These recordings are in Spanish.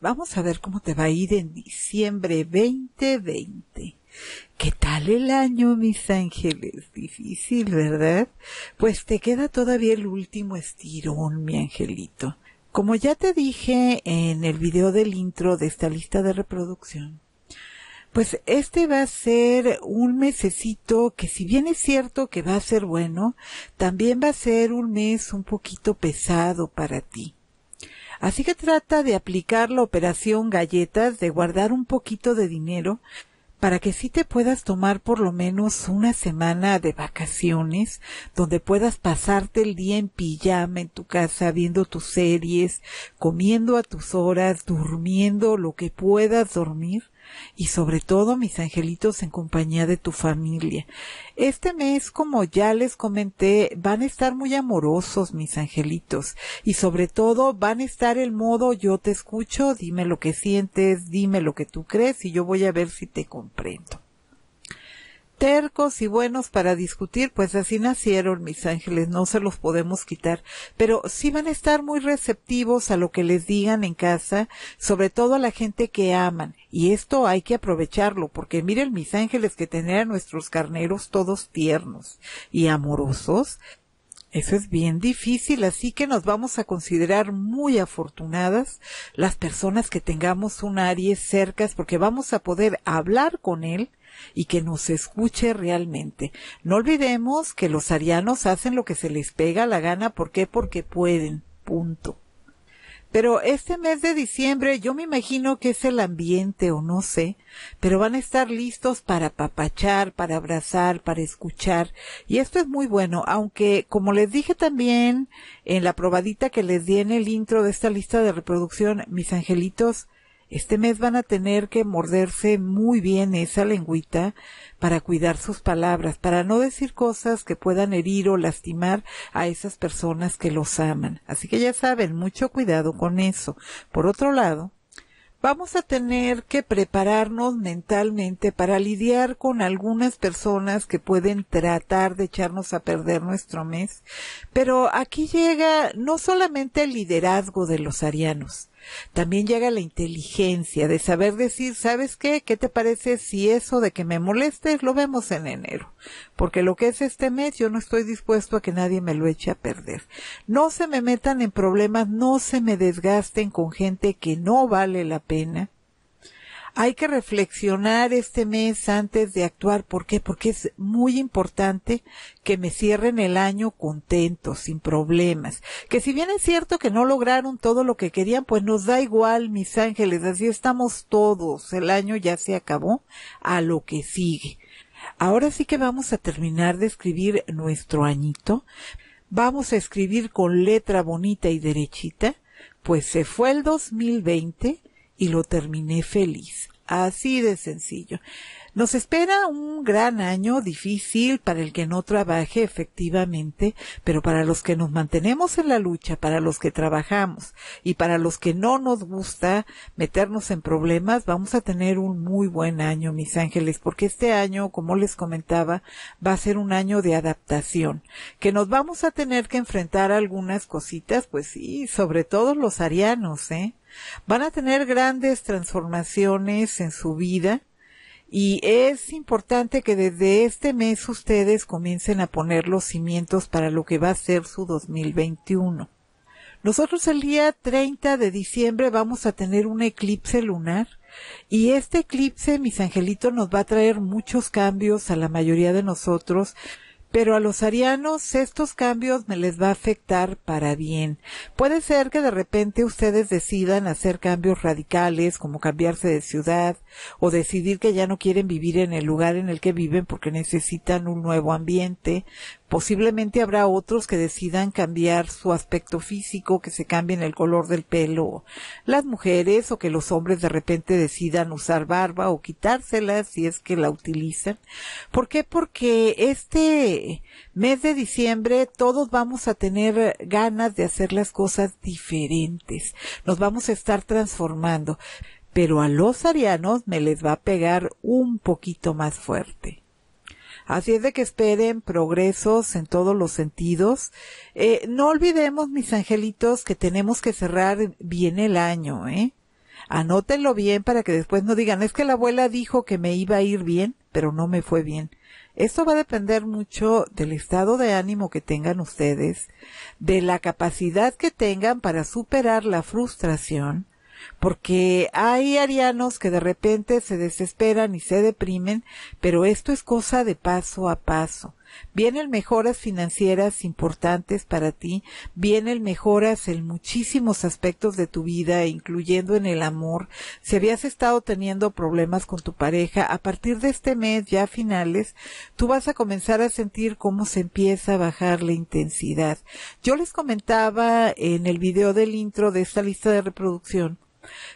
vamos a ver cómo te va a ir en diciembre 2020. ¿Qué tal el año, mis ángeles? Difícil, ¿verdad? Pues te queda todavía el último estirón, mi angelito. Como ya te dije en el video del intro de esta lista de reproducción, pues este va a ser un mesecito que si bien es cierto que va a ser bueno, también va a ser un mes un poquito pesado para ti. Así que trata de aplicar la operación galletas, de guardar un poquito de dinero para que sí te puedas tomar por lo menos una semana de vacaciones, donde puedas pasarte el día en pijama en tu casa, viendo tus series, comiendo a tus horas, durmiendo lo que puedas dormir, y sobre todo mis angelitos en compañía de tu familia. Este mes, como ya les comenté, van a estar muy amorosos mis angelitos y sobre todo van a estar el modo yo te escucho, dime lo que sientes, dime lo que tú crees y yo voy a ver si te comprendo tercos y buenos para discutir, pues así nacieron mis ángeles, no se los podemos quitar, pero sí van a estar muy receptivos a lo que les digan en casa, sobre todo a la gente que aman, y esto hay que aprovecharlo, porque miren mis ángeles que tener a nuestros carneros todos tiernos y amorosos, eso es bien difícil, así que nos vamos a considerar muy afortunadas las personas que tengamos un Aries cerca, porque vamos a poder hablar con él y que nos escuche realmente. No olvidemos que los arianos hacen lo que se les pega la gana. ¿Por qué? Porque pueden. Punto. Pero este mes de diciembre yo me imagino que es el ambiente o no sé, pero van a estar listos para papachar, para abrazar, para escuchar. Y esto es muy bueno, aunque como les dije también en la probadita que les di en el intro de esta lista de reproducción, mis angelitos, este mes van a tener que morderse muy bien esa lengüita para cuidar sus palabras, para no decir cosas que puedan herir o lastimar a esas personas que los aman. Así que ya saben, mucho cuidado con eso. Por otro lado, vamos a tener que prepararnos mentalmente para lidiar con algunas personas que pueden tratar de echarnos a perder nuestro mes. Pero aquí llega no solamente el liderazgo de los arianos, también llega la inteligencia de saber decir, ¿sabes qué? ¿Qué te parece si eso de que me molestes lo vemos en enero? Porque lo que es este mes yo no estoy dispuesto a que nadie me lo eche a perder. No se me metan en problemas, no se me desgasten con gente que no vale la pena hay que reflexionar este mes antes de actuar. ¿Por qué? Porque es muy importante que me cierren el año contentos, sin problemas. Que si bien es cierto que no lograron todo lo que querían, pues nos da igual, mis ángeles. Así estamos todos. El año ya se acabó. A lo que sigue. Ahora sí que vamos a terminar de escribir nuestro añito. Vamos a escribir con letra bonita y derechita. Pues se fue el 2020 y lo terminé feliz. Así de sencillo. Nos espera un gran año difícil para el que no trabaje efectivamente, pero para los que nos mantenemos en la lucha, para los que trabajamos y para los que no nos gusta meternos en problemas, vamos a tener un muy buen año, mis ángeles, porque este año, como les comentaba, va a ser un año de adaptación, que nos vamos a tener que enfrentar algunas cositas, pues sí, sobre todo los arianos, ¿eh? van a tener grandes transformaciones en su vida y es importante que desde este mes ustedes comiencen a poner los cimientos para lo que va a ser su 2021. Nosotros el día 30 de diciembre vamos a tener un eclipse lunar y este eclipse, mis angelitos, nos va a traer muchos cambios a la mayoría de nosotros pero a los arianos estos cambios me les va a afectar para bien. Puede ser que de repente ustedes decidan hacer cambios radicales, como cambiarse de ciudad, o decidir que ya no quieren vivir en el lugar en el que viven porque necesitan un nuevo ambiente. Posiblemente habrá otros que decidan cambiar su aspecto físico, que se cambien el color del pelo, las mujeres, o que los hombres de repente decidan usar barba o quitársela si es que la utilizan. ¿Por qué? Porque este mes de diciembre todos vamos a tener ganas de hacer las cosas diferentes. Nos vamos a estar transformando. Pero a los arianos me les va a pegar un poquito más fuerte. Así es de que esperen progresos en todos los sentidos. Eh, no olvidemos, mis angelitos, que tenemos que cerrar bien el año, ¿eh? Anótenlo bien para que después no digan, es que la abuela dijo que me iba a ir bien, pero no me fue bien. Esto va a depender mucho del estado de ánimo que tengan ustedes, de la capacidad que tengan para superar la frustración, porque hay arianos que de repente se desesperan y se deprimen, pero esto es cosa de paso a paso. Vienen mejoras financieras importantes para ti, vienen mejoras en muchísimos aspectos de tu vida, incluyendo en el amor. Si habías estado teniendo problemas con tu pareja, a partir de este mes, ya finales, tú vas a comenzar a sentir cómo se empieza a bajar la intensidad. Yo les comentaba en el video del intro de esta lista de reproducción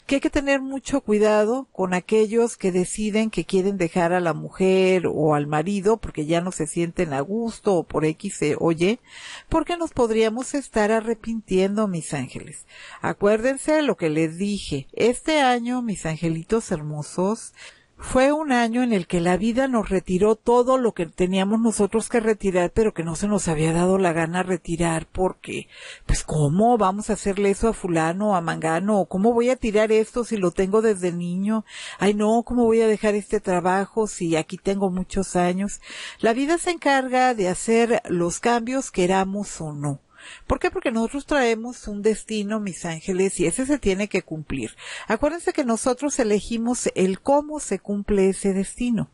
que hay que tener mucho cuidado con aquellos que deciden que quieren dejar a la mujer o al marido porque ya no se sienten a gusto o por X se oye, porque nos podríamos estar arrepintiendo, mis ángeles. Acuérdense lo que les dije. Este año, mis angelitos hermosos, fue un año en el que la vida nos retiró todo lo que teníamos nosotros que retirar, pero que no se nos había dado la gana retirar, porque, pues, ¿cómo vamos a hacerle eso a fulano, a mangano? ¿Cómo voy a tirar esto si lo tengo desde niño? Ay, no, ¿cómo voy a dejar este trabajo si aquí tengo muchos años? La vida se encarga de hacer los cambios, queramos o no. ¿Por qué? Porque nosotros traemos un destino, mis ángeles, y ese se tiene que cumplir. Acuérdense que nosotros elegimos el cómo se cumple ese destino,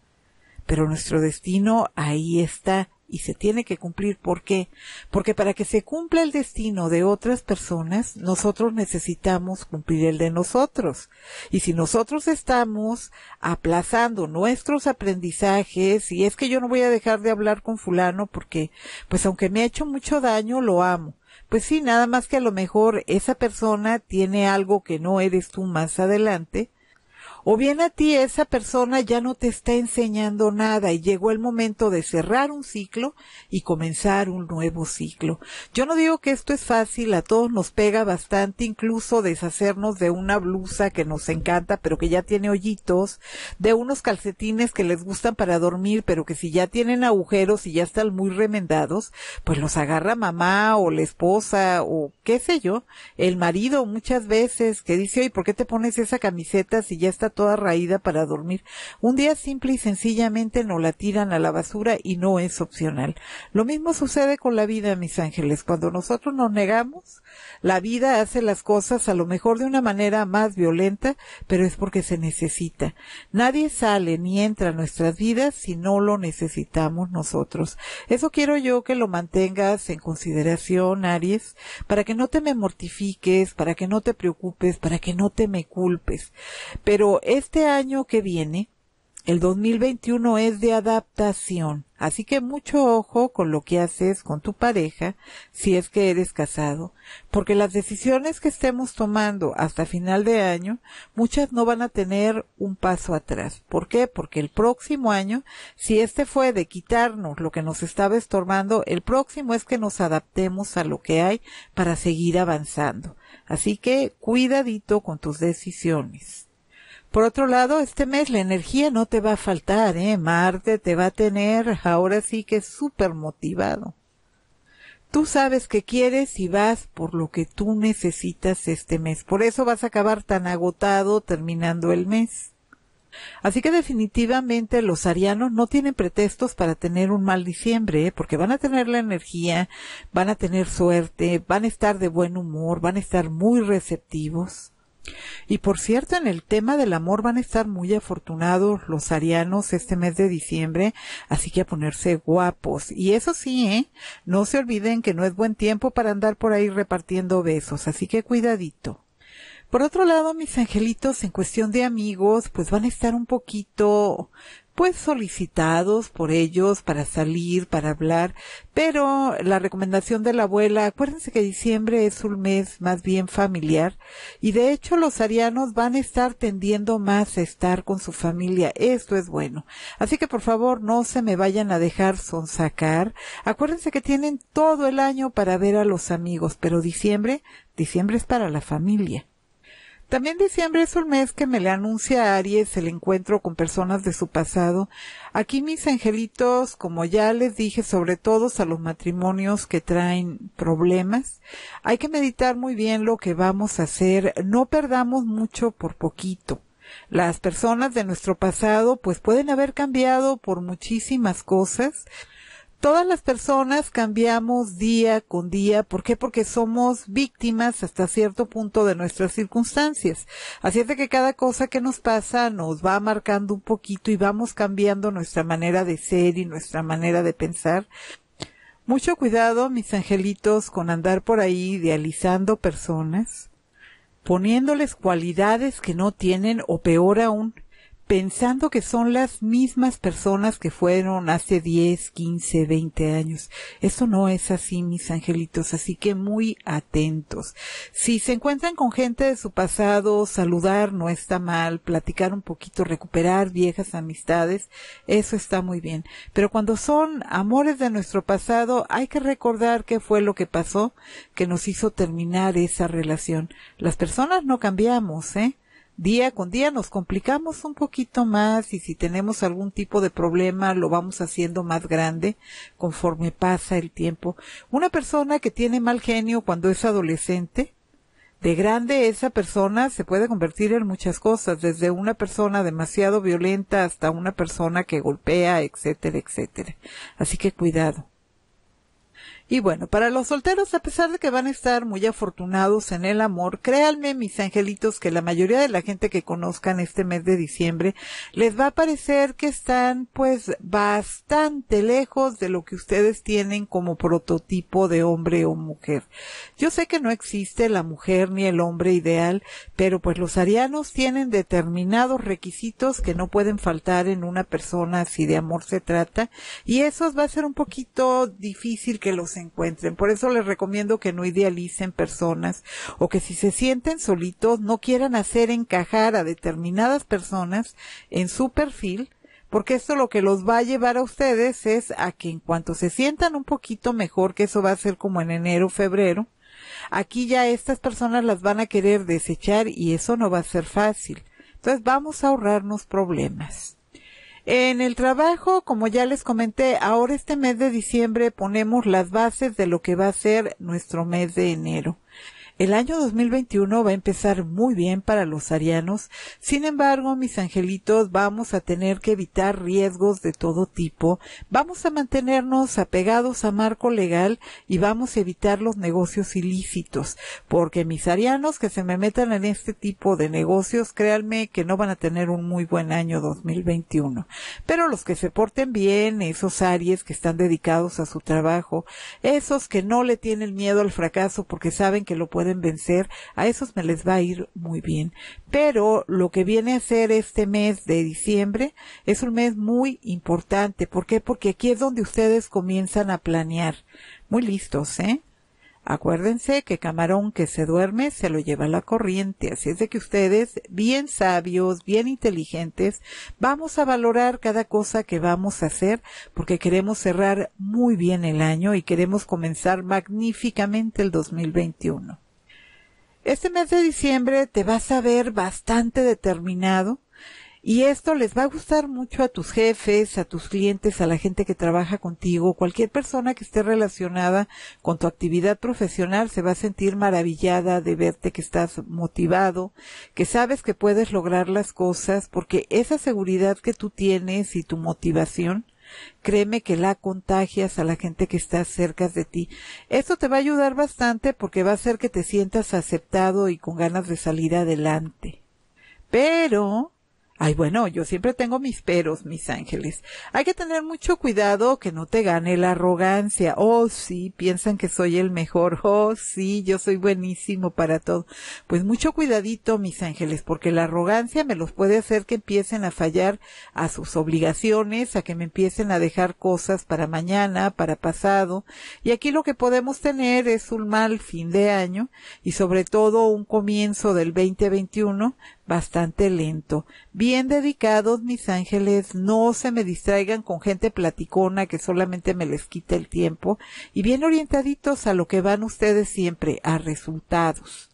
pero nuestro destino ahí está y se tiene que cumplir. ¿Por qué? Porque para que se cumpla el destino de otras personas, nosotros necesitamos cumplir el de nosotros. Y si nosotros estamos aplazando nuestros aprendizajes, y es que yo no voy a dejar de hablar con fulano porque, pues aunque me ha hecho mucho daño, lo amo. Pues sí, nada más que a lo mejor esa persona tiene algo que no eres tú más adelante o bien a ti esa persona ya no te está enseñando nada y llegó el momento de cerrar un ciclo y comenzar un nuevo ciclo. Yo no digo que esto es fácil, a todos nos pega bastante, incluso deshacernos de una blusa que nos encanta pero que ya tiene hoyitos, de unos calcetines que les gustan para dormir pero que si ya tienen agujeros y ya están muy remendados, pues los agarra mamá o la esposa o qué sé yo, el marido muchas veces que dice, oye, ¿por qué te pones esa camiseta si ya está toda raída para dormir. Un día simple y sencillamente no la tiran a la basura y no es opcional. Lo mismo sucede con la vida, mis ángeles. Cuando nosotros nos negamos, la vida hace las cosas a lo mejor de una manera más violenta, pero es porque se necesita. Nadie sale ni entra a nuestras vidas si no lo necesitamos nosotros. Eso quiero yo que lo mantengas en consideración, Aries, para que no te me mortifiques, para que no te preocupes, para que no te me culpes. Pero este año que viene, el 2021 es de adaptación, así que mucho ojo con lo que haces con tu pareja si es que eres casado, porque las decisiones que estemos tomando hasta final de año, muchas no van a tener un paso atrás. ¿Por qué? Porque el próximo año, si este fue de quitarnos lo que nos estaba estorbando, el próximo es que nos adaptemos a lo que hay para seguir avanzando. Así que cuidadito con tus decisiones. Por otro lado, este mes la energía no te va a faltar, ¿eh? Marte te va a tener ahora sí que súper motivado. Tú sabes que quieres y vas por lo que tú necesitas este mes. Por eso vas a acabar tan agotado terminando el mes. Así que definitivamente los arianos no tienen pretextos para tener un mal diciembre, ¿eh? porque van a tener la energía, van a tener suerte, van a estar de buen humor, van a estar muy receptivos. Y por cierto, en el tema del amor van a estar muy afortunados los arianos este mes de diciembre, así que a ponerse guapos. Y eso sí, ¿eh? no se olviden que no es buen tiempo para andar por ahí repartiendo besos, así que cuidadito. Por otro lado, mis angelitos, en cuestión de amigos, pues van a estar un poquito pues solicitados por ellos para salir, para hablar, pero la recomendación de la abuela, acuérdense que diciembre es un mes más bien familiar y de hecho los arianos van a estar tendiendo más a estar con su familia, esto es bueno. Así que por favor no se me vayan a dejar sonsacar, acuérdense que tienen todo el año para ver a los amigos, pero diciembre, diciembre es para la familia. También diciembre es un mes que me le anuncia a Aries el encuentro con personas de su pasado. Aquí mis angelitos, como ya les dije, sobre todo a los matrimonios que traen problemas, hay que meditar muy bien lo que vamos a hacer, no perdamos mucho por poquito. Las personas de nuestro pasado pues pueden haber cambiado por muchísimas cosas, todas las personas cambiamos día con día. ¿Por qué? Porque somos víctimas hasta cierto punto de nuestras circunstancias. Así es de que cada cosa que nos pasa nos va marcando un poquito y vamos cambiando nuestra manera de ser y nuestra manera de pensar. Mucho cuidado, mis angelitos, con andar por ahí idealizando personas, poniéndoles cualidades que no tienen o peor aún, pensando que son las mismas personas que fueron hace 10, 15, 20 años. Eso no es así, mis angelitos, así que muy atentos. Si se encuentran con gente de su pasado, saludar no está mal, platicar un poquito, recuperar viejas amistades, eso está muy bien. Pero cuando son amores de nuestro pasado, hay que recordar qué fue lo que pasó que nos hizo terminar esa relación. Las personas no cambiamos, ¿eh? día con día nos complicamos un poquito más y si tenemos algún tipo de problema lo vamos haciendo más grande conforme pasa el tiempo. Una persona que tiene mal genio cuando es adolescente, de grande esa persona se puede convertir en muchas cosas, desde una persona demasiado violenta hasta una persona que golpea, etcétera, etcétera. Así que cuidado. Y bueno, para los solteros, a pesar de que van a estar muy afortunados en el amor, créanme, mis angelitos, que la mayoría de la gente que conozcan este mes de diciembre les va a parecer que están pues bastante lejos de lo que ustedes tienen como prototipo de hombre o mujer. Yo sé que no existe la mujer ni el hombre ideal, pero pues los arianos tienen determinados requisitos que no pueden faltar en una persona si de amor se trata, y eso va a ser un poquito difícil que los encuentren. Por eso les recomiendo que no idealicen personas o que si se sienten solitos no quieran hacer encajar a determinadas personas en su perfil porque esto lo que los va a llevar a ustedes es a que en cuanto se sientan un poquito mejor, que eso va a ser como en enero, febrero, aquí ya estas personas las van a querer desechar y eso no va a ser fácil. Entonces vamos a ahorrarnos problemas. En el trabajo, como ya les comenté, ahora este mes de diciembre ponemos las bases de lo que va a ser nuestro mes de enero. El año 2021 va a empezar muy bien para los arianos. Sin embargo, mis angelitos, vamos a tener que evitar riesgos de todo tipo. Vamos a mantenernos apegados a marco legal y vamos a evitar los negocios ilícitos. Porque mis arianos que se me metan en este tipo de negocios, créanme que no van a tener un muy buen año 2021. Pero los que se porten bien, esos aries que están dedicados a su trabajo, esos que no le tienen miedo al fracaso porque saben que lo pueden vencer, a esos me les va a ir muy bien. Pero lo que viene a ser este mes de diciembre es un mes muy importante. ¿Por qué? Porque aquí es donde ustedes comienzan a planear. Muy listos, ¿eh? Acuérdense que camarón que se duerme se lo lleva la corriente, así es de que ustedes, bien sabios, bien inteligentes, vamos a valorar cada cosa que vamos a hacer porque queremos cerrar muy bien el año y queremos comenzar magníficamente el 2021. Este mes de diciembre te vas a ver bastante determinado y esto les va a gustar mucho a tus jefes, a tus clientes, a la gente que trabaja contigo, cualquier persona que esté relacionada con tu actividad profesional se va a sentir maravillada de verte que estás motivado, que sabes que puedes lograr las cosas, porque esa seguridad que tú tienes y tu motivación créeme que la contagias a la gente que está cerca de ti. Esto te va a ayudar bastante porque va a hacer que te sientas aceptado y con ganas de salir adelante. Pero Ay, bueno, yo siempre tengo mis peros, mis ángeles. Hay que tener mucho cuidado que no te gane la arrogancia. Oh, sí, piensan que soy el mejor. Oh, sí, yo soy buenísimo para todo. Pues mucho cuidadito, mis ángeles, porque la arrogancia me los puede hacer que empiecen a fallar a sus obligaciones, a que me empiecen a dejar cosas para mañana, para pasado. Y aquí lo que podemos tener es un mal fin de año y sobre todo un comienzo del 2021 bastante lento. Bien dedicados, mis ángeles, no se me distraigan con gente platicona que solamente me les quita el tiempo y bien orientaditos a lo que van ustedes siempre, a resultados.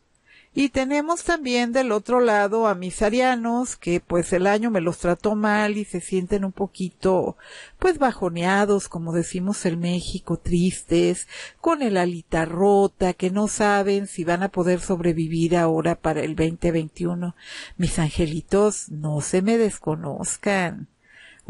Y tenemos también del otro lado a mis arianos que pues el año me los trató mal y se sienten un poquito pues bajoneados, como decimos en México, tristes, con el alita rota, que no saben si van a poder sobrevivir ahora para el 2021. Mis angelitos, no se me desconozcan.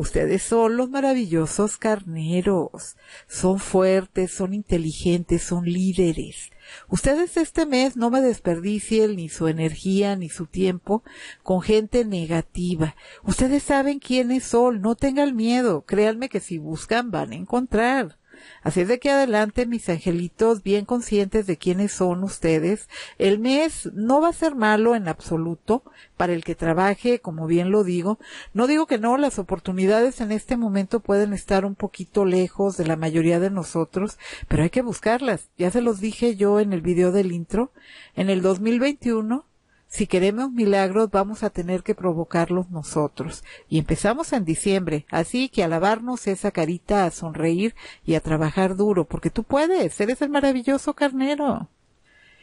Ustedes son los maravillosos carneros. Son fuertes, son inteligentes, son líderes. Ustedes este mes no me desperdicien ni su energía ni su tiempo con gente negativa. Ustedes saben quiénes son, no tengan miedo. Créanme que si buscan van a encontrar. Así es de que adelante, mis angelitos, bien conscientes de quiénes son ustedes, el mes no va a ser malo en absoluto para el que trabaje, como bien lo digo. No digo que no, las oportunidades en este momento pueden estar un poquito lejos de la mayoría de nosotros, pero hay que buscarlas. Ya se los dije yo en el video del intro. En el 2021 si queremos milagros vamos a tener que provocarlos nosotros. Y empezamos en diciembre, así que a lavarnos esa carita, a sonreír y a trabajar duro, porque tú puedes, eres el maravilloso carnero.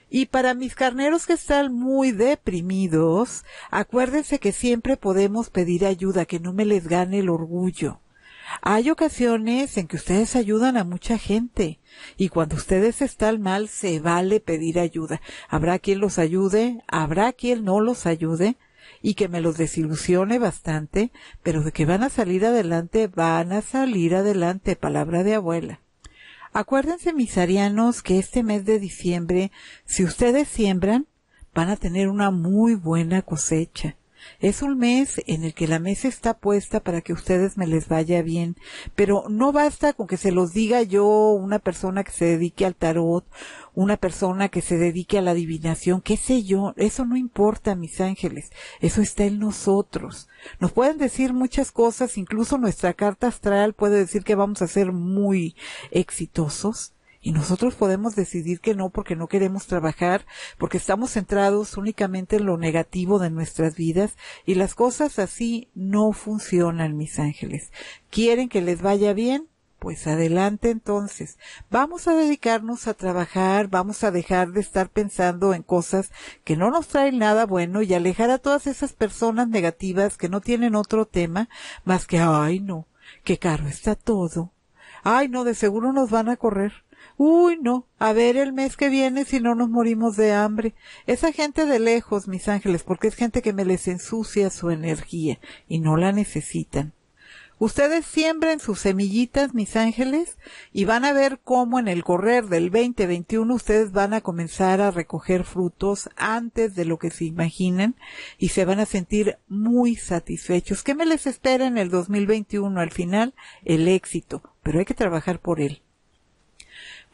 Y para mis carneros que están muy deprimidos, acuérdense que siempre podemos pedir ayuda, que no me les gane el orgullo. Hay ocasiones en que ustedes ayudan a mucha gente y cuando ustedes están mal se vale pedir ayuda. Habrá quien los ayude, habrá quien no los ayude y que me los desilusione bastante, pero de que van a salir adelante, van a salir adelante, palabra de abuela. Acuérdense, mis arianos, que este mes de diciembre, si ustedes siembran, van a tener una muy buena cosecha. Es un mes en el que la mesa está puesta para que ustedes me les vaya bien, pero no basta con que se los diga yo, una persona que se dedique al tarot, una persona que se dedique a la adivinación, qué sé yo, eso no importa, mis ángeles, eso está en nosotros. Nos pueden decir muchas cosas, incluso nuestra carta astral puede decir que vamos a ser muy exitosos, y nosotros podemos decidir que no porque no queremos trabajar, porque estamos centrados únicamente en lo negativo de nuestras vidas y las cosas así no funcionan, mis ángeles. ¿Quieren que les vaya bien? Pues adelante entonces. Vamos a dedicarnos a trabajar, vamos a dejar de estar pensando en cosas que no nos traen nada bueno y alejar a todas esas personas negativas que no tienen otro tema más que, ay no, qué caro está todo. Ay no, de seguro nos van a correr. Uy, no, a ver el mes que viene si no nos morimos de hambre. Esa gente de lejos, mis ángeles, porque es gente que me les ensucia su energía y no la necesitan. Ustedes siembren sus semillitas, mis ángeles, y van a ver cómo en el correr del 2021 ustedes van a comenzar a recoger frutos antes de lo que se imaginan y se van a sentir muy satisfechos. ¿Qué me les espera en el 2021 al final? El éxito, pero hay que trabajar por él.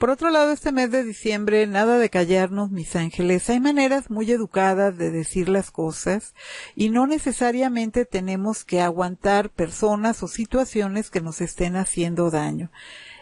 Por otro lado, este mes de diciembre, nada de callarnos, mis ángeles. Hay maneras muy educadas de decir las cosas y no necesariamente tenemos que aguantar personas o situaciones que nos estén haciendo daño.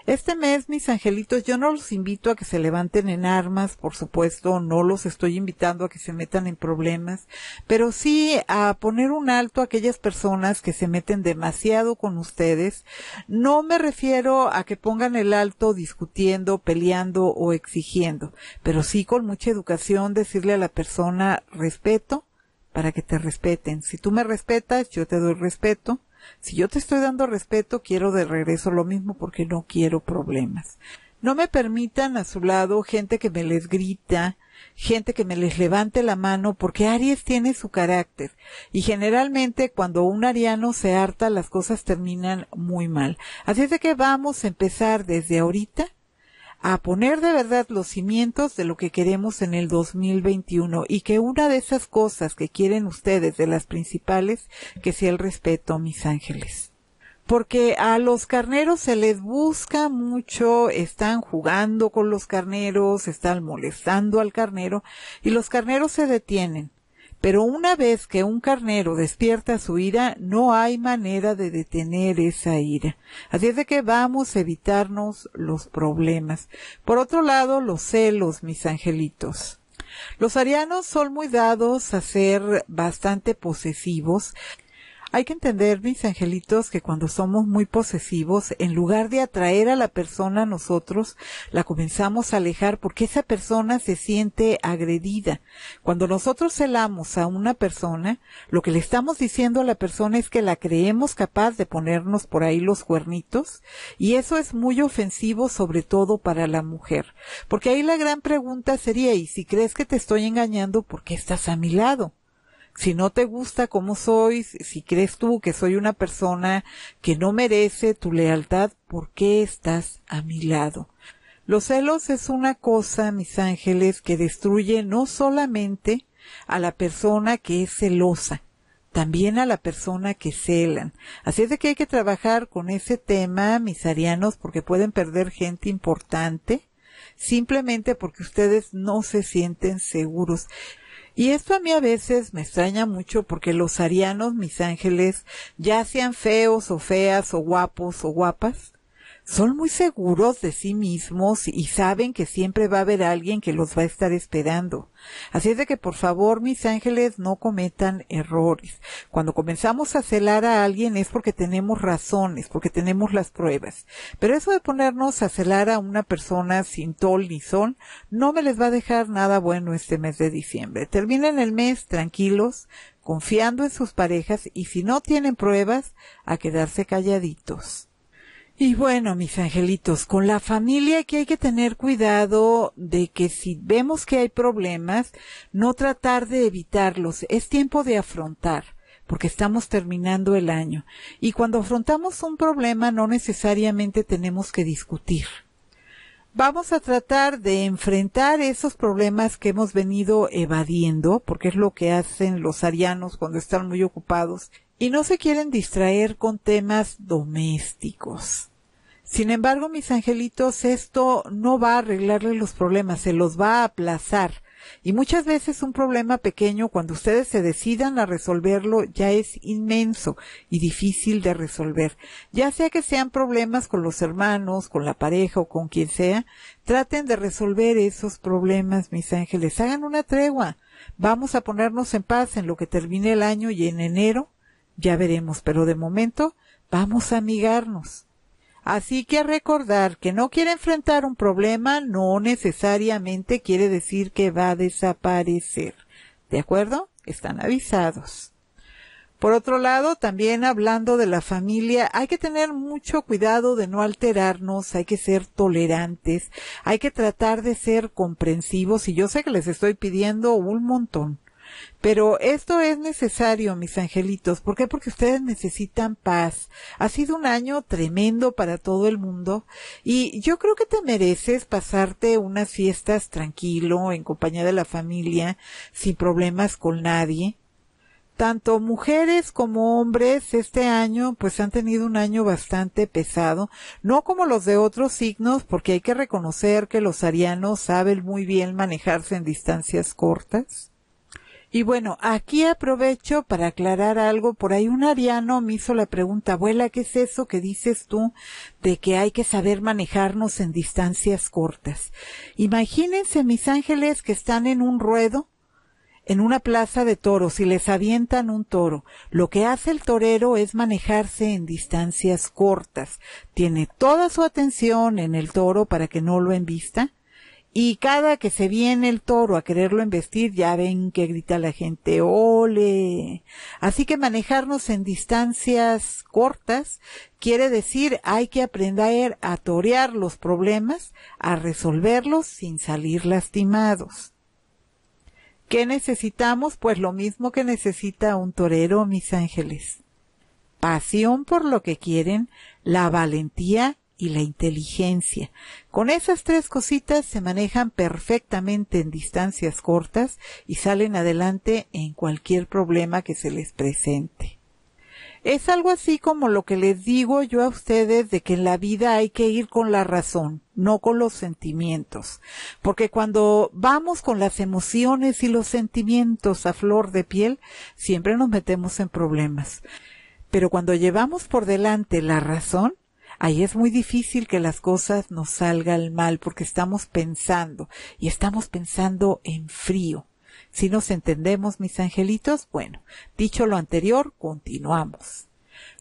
Este mes, mis angelitos, yo no los invito a que se levanten en armas, por supuesto, no los estoy invitando a que se metan en problemas, pero sí a poner un alto a aquellas personas que se meten demasiado con ustedes. No me refiero a que pongan el alto discutiendo, peleando o exigiendo, pero sí con mucha educación decirle a la persona respeto para que te respeten. Si tú me respetas, yo te doy respeto si yo te estoy dando respeto, quiero de regreso lo mismo porque no quiero problemas. No me permitan a su lado gente que me les grita, gente que me les levante la mano, porque Aries tiene su carácter. Y generalmente cuando un ariano se harta, las cosas terminan muy mal. Así es de que vamos a empezar desde ahorita a poner de verdad los cimientos de lo que queremos en el 2021 y que una de esas cosas que quieren ustedes, de las principales, que sea el respeto, mis ángeles. Porque a los carneros se les busca mucho, están jugando con los carneros, están molestando al carnero y los carneros se detienen pero una vez que un carnero despierta su ira, no hay manera de detener esa ira. Así es de que vamos a evitarnos los problemas. Por otro lado, los celos, mis angelitos. Los arianos son muy dados a ser bastante posesivos hay que entender, mis angelitos, que cuando somos muy posesivos, en lugar de atraer a la persona a nosotros, la comenzamos a alejar porque esa persona se siente agredida. Cuando nosotros celamos a una persona, lo que le estamos diciendo a la persona es que la creemos capaz de ponernos por ahí los cuernitos y eso es muy ofensivo sobre todo para la mujer. Porque ahí la gran pregunta sería, ¿y si crees que te estoy engañando, por qué estás a mi lado? si no te gusta cómo soy, si crees tú que soy una persona que no merece tu lealtad, ¿por qué estás a mi lado? Los celos es una cosa, mis ángeles, que destruye no solamente a la persona que es celosa, también a la persona que celan. Así es de que hay que trabajar con ese tema, mis arianos, porque pueden perder gente importante simplemente porque ustedes no se sienten seguros. Y esto a mí a veces me extraña mucho porque los arianos, mis ángeles, ya sean feos o feas o guapos o guapas, son muy seguros de sí mismos y saben que siempre va a haber alguien que los va a estar esperando. Así es de que por favor, mis ángeles, no cometan errores. Cuando comenzamos a celar a alguien es porque tenemos razones, porque tenemos las pruebas. Pero eso de ponernos a celar a una persona sin tol ni son, no me les va a dejar nada bueno este mes de diciembre. Terminen el mes tranquilos, confiando en sus parejas y si no tienen pruebas, a quedarse calladitos. Y bueno, mis angelitos, con la familia que hay que tener cuidado de que si vemos que hay problemas, no tratar de evitarlos. Es tiempo de afrontar, porque estamos terminando el año. Y cuando afrontamos un problema, no necesariamente tenemos que discutir. Vamos a tratar de enfrentar esos problemas que hemos venido evadiendo, porque es lo que hacen los arianos cuando están muy ocupados y no se quieren distraer con temas domésticos. Sin embargo, mis angelitos, esto no va a arreglarles los problemas, se los va a aplazar. Y muchas veces un problema pequeño, cuando ustedes se decidan a resolverlo, ya es inmenso y difícil de resolver. Ya sea que sean problemas con los hermanos, con la pareja o con quien sea, traten de resolver esos problemas, mis ángeles. Hagan una tregua. Vamos a ponernos en paz en lo que termine el año y en enero ya veremos, pero de momento vamos a amigarnos. Así que recordar que no quiere enfrentar un problema no necesariamente quiere decir que va a desaparecer. ¿De acuerdo? Están avisados. Por otro lado, también hablando de la familia, hay que tener mucho cuidado de no alterarnos, hay que ser tolerantes, hay que tratar de ser comprensivos y yo sé que les estoy pidiendo un montón, pero esto es necesario, mis angelitos. ¿Por qué? Porque ustedes necesitan paz. Ha sido un año tremendo para todo el mundo y yo creo que te mereces pasarte unas fiestas tranquilo, en compañía de la familia, sin problemas con nadie tanto mujeres como hombres este año pues han tenido un año bastante pesado, no como los de otros signos, porque hay que reconocer que los arianos saben muy bien manejarse en distancias cortas. Y bueno, aquí aprovecho para aclarar algo. Por ahí un ariano me hizo la pregunta, abuela, ¿qué es eso que dices tú de que hay que saber manejarnos en distancias cortas? Imagínense, mis ángeles, que están en un ruedo, en una plaza de toros y les avientan un toro. Lo que hace el torero es manejarse en distancias cortas. Tiene toda su atención en el toro para que no lo envista y cada que se viene el toro a quererlo embestir, ya ven que grita la gente, ole. Así que manejarnos en distancias cortas quiere decir hay que aprender a torear los problemas, a resolverlos sin salir lastimados. ¿Qué necesitamos? Pues lo mismo que necesita un torero, mis ángeles. Pasión por lo que quieren, la valentía y la inteligencia. Con esas tres cositas se manejan perfectamente en distancias cortas y salen adelante en cualquier problema que se les presente. Es algo así como lo que les digo yo a ustedes de que en la vida hay que ir con la razón, no con los sentimientos. Porque cuando vamos con las emociones y los sentimientos a flor de piel, siempre nos metemos en problemas. Pero cuando llevamos por delante la razón, Ahí es muy difícil que las cosas nos salgan mal porque estamos pensando y estamos pensando en frío. Si nos entendemos, mis angelitos, bueno, dicho lo anterior, continuamos.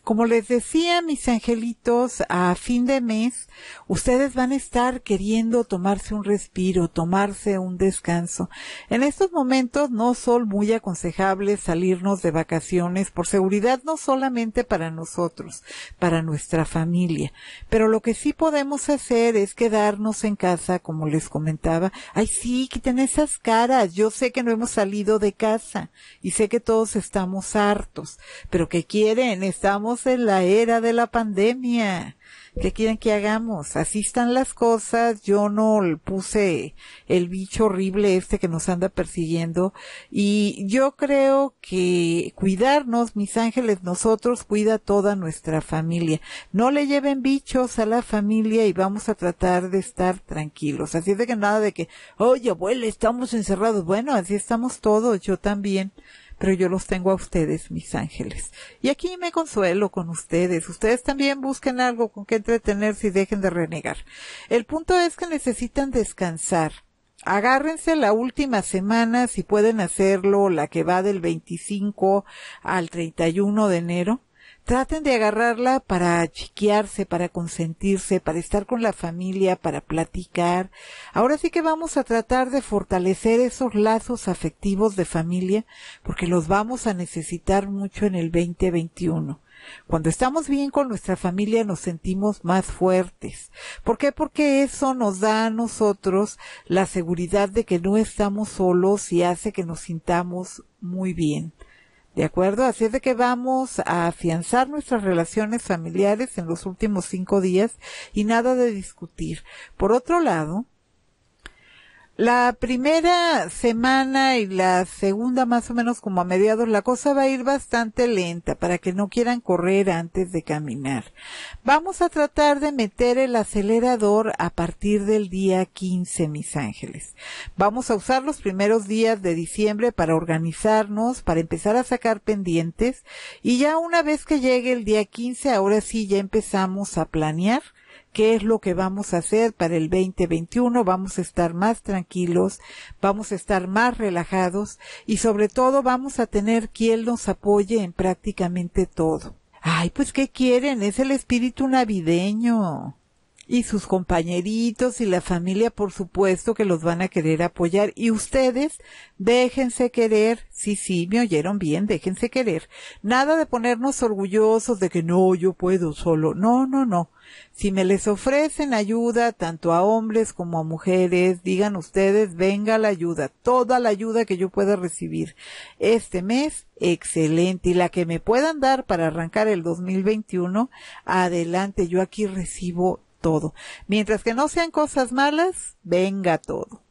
Como les decía, mis angelitos, a fin de mes, ustedes van a estar queriendo tomarse un respiro, tomarse un descanso. En estos momentos no son muy aconsejables salirnos de vacaciones por seguridad, no solamente para nosotros, para nuestra familia. Pero lo que sí podemos hacer es quedarnos en casa, como les comentaba. Ay, sí, quiten esas caras. Yo sé que no hemos salido de casa y sé que todos estamos hartos, pero que quieren, estamos la era de la pandemia. ¿Qué quieren que hagamos? Así están las cosas. Yo no puse el bicho horrible este que nos anda persiguiendo. Y yo creo que cuidarnos, mis ángeles, nosotros cuida toda nuestra familia. No le lleven bichos a la familia y vamos a tratar de estar tranquilos. Así es de que nada de que, oye abuela, estamos encerrados. Bueno, así estamos todos, yo también pero yo los tengo a ustedes, mis ángeles. Y aquí me consuelo con ustedes. Ustedes también busquen algo con que entretenerse y dejen de renegar. El punto es que necesitan descansar. Agárrense la última semana, si pueden hacerlo, la que va del 25 al 31 de enero traten de agarrarla para chiquearse, para consentirse, para estar con la familia, para platicar. Ahora sí que vamos a tratar de fortalecer esos lazos afectivos de familia porque los vamos a necesitar mucho en el 2021. Cuando estamos bien con nuestra familia nos sentimos más fuertes. ¿Por qué? Porque eso nos da a nosotros la seguridad de que no estamos solos y hace que nos sintamos muy bien. ¿De acuerdo? Así es de que vamos a afianzar nuestras relaciones familiares en los últimos cinco días y nada de discutir. Por otro lado, la primera semana y la segunda más o menos como a mediados la cosa va a ir bastante lenta para que no quieran correr antes de caminar. Vamos a tratar de meter el acelerador a partir del día 15, mis ángeles. Vamos a usar los primeros días de diciembre para organizarnos, para empezar a sacar pendientes y ya una vez que llegue el día 15, ahora sí ya empezamos a planear qué es lo que vamos a hacer para el 2021. Vamos a estar más tranquilos, vamos a estar más relajados y sobre todo vamos a tener quien nos apoye en prácticamente todo. Ay, pues ¿qué quieren? Es el espíritu navideño y sus compañeritos y la familia, por supuesto, que los van a querer apoyar. Y ustedes, déjense querer. Sí, sí, me oyeron bien, déjense querer. Nada de ponernos orgullosos de que no, yo puedo solo. No, no, no. Si me les ofrecen ayuda, tanto a hombres como a mujeres, digan ustedes, venga la ayuda, toda la ayuda que yo pueda recibir este mes, excelente. Y la que me puedan dar para arrancar el 2021, adelante, yo aquí recibo todo. Mientras que no sean cosas malas, venga todo.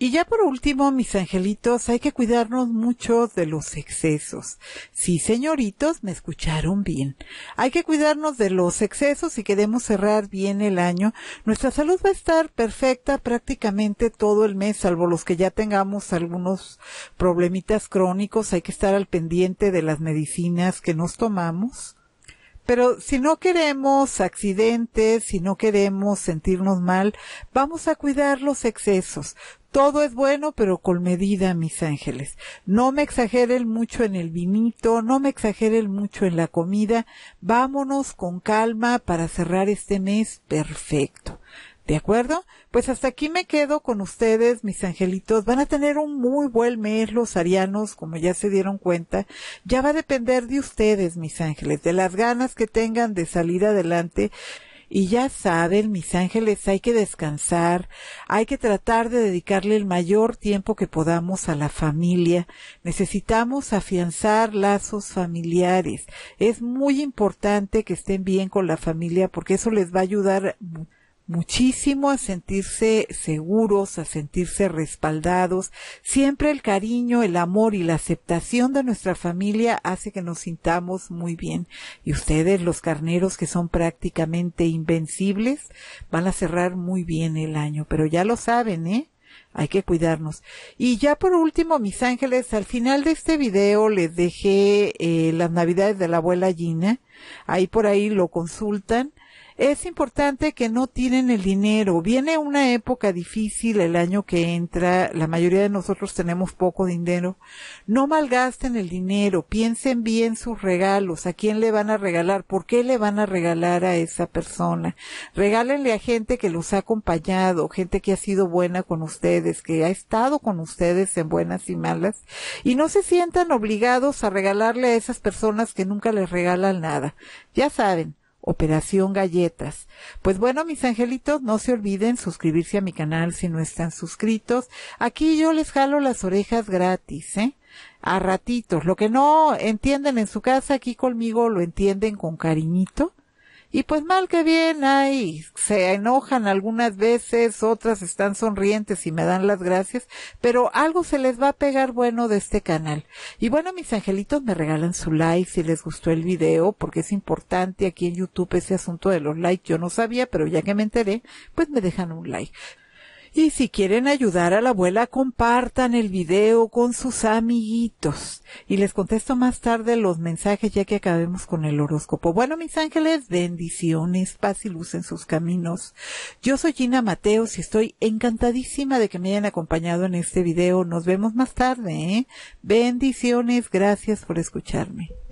Y ya por último, mis angelitos, hay que cuidarnos mucho de los excesos. Sí, señoritos, me escucharon bien. Hay que cuidarnos de los excesos y queremos cerrar bien el año. Nuestra salud va a estar perfecta prácticamente todo el mes, salvo los que ya tengamos algunos problemitas crónicos. Hay que estar al pendiente de las medicinas que nos tomamos. Pero si no queremos accidentes, si no queremos sentirnos mal, vamos a cuidar los excesos. Todo es bueno, pero con medida, mis ángeles. No me exageren mucho en el vinito, no me exageren mucho en la comida. Vámonos con calma para cerrar este mes perfecto. ¿De acuerdo? Pues hasta aquí me quedo con ustedes, mis angelitos. Van a tener un muy buen mes los arianos, como ya se dieron cuenta. Ya va a depender de ustedes, mis ángeles, de las ganas que tengan de salir adelante. Y ya saben, mis ángeles, hay que descansar, hay que tratar de dedicarle el mayor tiempo que podamos a la familia. Necesitamos afianzar lazos familiares. Es muy importante que estén bien con la familia porque eso les va a ayudar muchísimo a sentirse seguros, a sentirse respaldados. Siempre el cariño, el amor y la aceptación de nuestra familia hace que nos sintamos muy bien. Y ustedes, los carneros que son prácticamente invencibles, van a cerrar muy bien el año. Pero ya lo saben, ¿eh? hay que cuidarnos. Y ya por último, mis ángeles, al final de este video les dejé eh, las navidades de la abuela Gina. Ahí por ahí lo consultan es importante que no tienen el dinero. Viene una época difícil el año que entra, la mayoría de nosotros tenemos poco dinero. No malgasten el dinero, piensen bien sus regalos, a quién le van a regalar, por qué le van a regalar a esa persona. Regálenle a gente que los ha acompañado, gente que ha sido buena con ustedes, que ha estado con ustedes en buenas y malas, y no se sientan obligados a regalarle a esas personas que nunca les regalan nada. Ya saben, Operación Galletas. Pues bueno, mis angelitos, no se olviden suscribirse a mi canal si no están suscritos. Aquí yo les jalo las orejas gratis, ¿eh? A ratitos. Lo que no entienden en su casa, aquí conmigo lo entienden con cariñito y pues mal que bien ahí se enojan algunas veces, otras están sonrientes y me dan las gracias, pero algo se les va a pegar bueno de este canal. Y bueno, mis angelitos me regalan su like si les gustó el video, porque es importante aquí en YouTube ese asunto de los likes. Yo no sabía, pero ya que me enteré, pues me dejan un like. Y si quieren ayudar a la abuela, compartan el video con sus amiguitos. Y les contesto más tarde los mensajes ya que acabemos con el horóscopo. Bueno, mis ángeles, bendiciones, paz y luz en sus caminos. Yo soy Gina Mateos y estoy encantadísima de que me hayan acompañado en este video. Nos vemos más tarde, ¿eh? Bendiciones, gracias por escucharme.